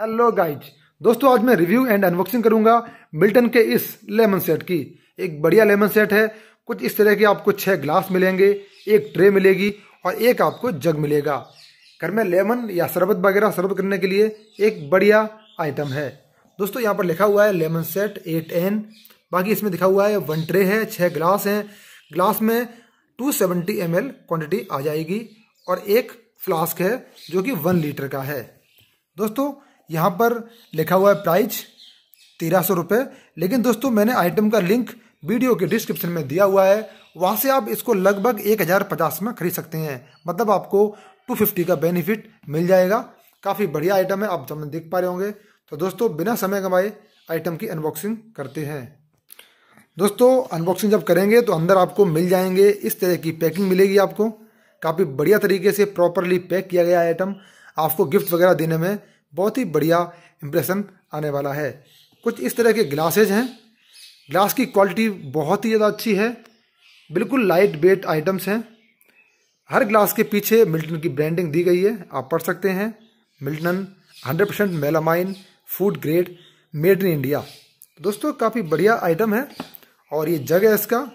hello guys दोस्तों आज मैं रिव्यू एंड अनबॉक्सिंग करूंगा मिल्टन के इस लेमन सेट की एक बढ़िया लेमन सेट है कुछ इस तरह के आपको छह ग्लास मिलेंगे एक ट्रे मिलेगी और एक आपको जग मिलेगा घर में लेमन या शरबत वगैरह सर्व करने के लिए एक बढ़िया आइटम है दोस्तों यहाँ पर लिखा हुआ है लेमन सेट एट एन बाकी इसमें लिखा हुआ है वन ट्रे है छः ग्लास हैं ग्लास में टू सेवेंटी एम क्वांटिटी आ जाएगी और एक फ्लास्क है जो कि वन लीटर का है दोस्तों यहाँ पर लिखा हुआ है प्राइस तेरह सौ रुपये लेकिन दोस्तों मैंने आइटम का लिंक वीडियो के डिस्क्रिप्शन में दिया हुआ है वहाँ से आप इसको लगभग एक हज़ार पचास में खरीद सकते हैं मतलब आपको टू फिफ्टी का बेनिफिट मिल जाएगा काफ़ी बढ़िया आइटम है आप जब देख पा रहे होंगे तो दोस्तों बिना समय कमाए आइटम की अनबॉक्सिंग करते हैं दोस्तों अनबॉक्सिंग जब करेंगे तो अंदर आपको मिल जाएंगे इस तरह की पैकिंग मिलेगी आपको काफ़ी बढ़िया तरीके से प्रॉपरली पैक किया गया आइटम आपको गिफ्ट वगैरह देने में बहुत ही बढ़िया इम्प्रेशन आने वाला है कुछ इस तरह के ग्लासेज हैं ग्लास की क्वालिटी बहुत ही ज़्यादा अच्छी है बिल्कुल लाइट वेट आइटम्स हैं हर ग्लास के पीछे मिल्टन की ब्रांडिंग दी गई है आप पढ़ सकते हैं Milton 100 percent melamine food grade made in India दोस्तों काफ़ी बढ़िया आइटम है और ये जग है इसका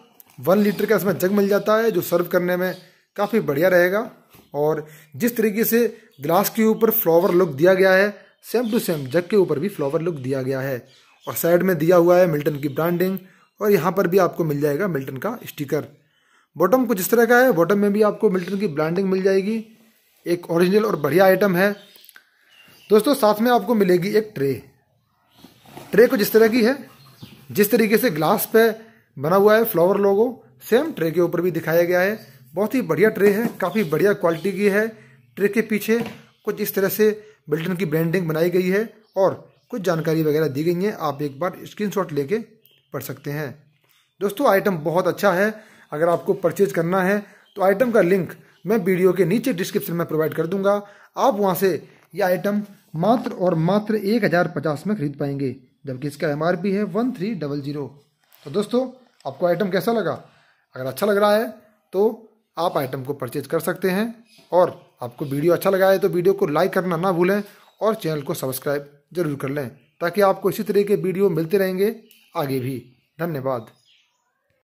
वन लीटर का इसमें जग मिल जाता है जो सर्व करने में काफ़ी बढ़िया रहेगा और जिस तरीके से ग्लास के ऊपर फ्लावर लुक दिया गया है सेम टू सेम जग के ऊपर भी फ्लावर लुक दिया गया है और साइड में दिया हुआ है मिल्टन की ब्रांडिंग और यहाँ पर भी आपको मिल जाएगा मिल्टन का स्टिकर बॉटम कुछ इस तरह का है बॉटम में भी आपको मिल्टन की ब्रांडिंग मिल जाएगी एक ओरिजिनल और बढ़िया आइटम है दोस्तों साथ में आपको मिलेगी एक ट्रे ट्रे कुछ इस तरह की है जिस तरीके से ग्लास पे बना हुआ है फ्लावर लोगो सेम ट्रे के ऊपर भी दिखाया गया है बहुत ही बढ़िया ट्रे है काफ़ी बढ़िया क्वालिटी की है ट्रे के पीछे कुछ इस तरह से बिल्टन की ब्रांडिंग बनाई गई है और कुछ जानकारी वगैरह दी गई है आप एक बार स्क्रीनशॉट लेके पढ़ सकते हैं दोस्तों आइटम बहुत अच्छा है अगर आपको परचेज करना है तो आइटम का लिंक मैं वीडियो के नीचे डिस्क्रिप्शन में प्रोवाइड कर दूंगा आप वहाँ से ये आइटम मात्र और मात्र एक हज़ार पचास में खरीद पाएंगे जबकि इसका एम आर पी है वन थ्री डबल जीरो तो दोस्तों आपको आइटम कैसा लगा अगर अच्छा लग रहा है तो आप आइटम को परचेज कर सकते हैं और आपको वीडियो अच्छा लगा है तो वीडियो को लाइक करना ना भूलें और चैनल को सब्सक्राइब जरूर कर लें ताकि आपको इसी तरह के वीडियो मिलते रहेंगे आगे भी धन्यवाद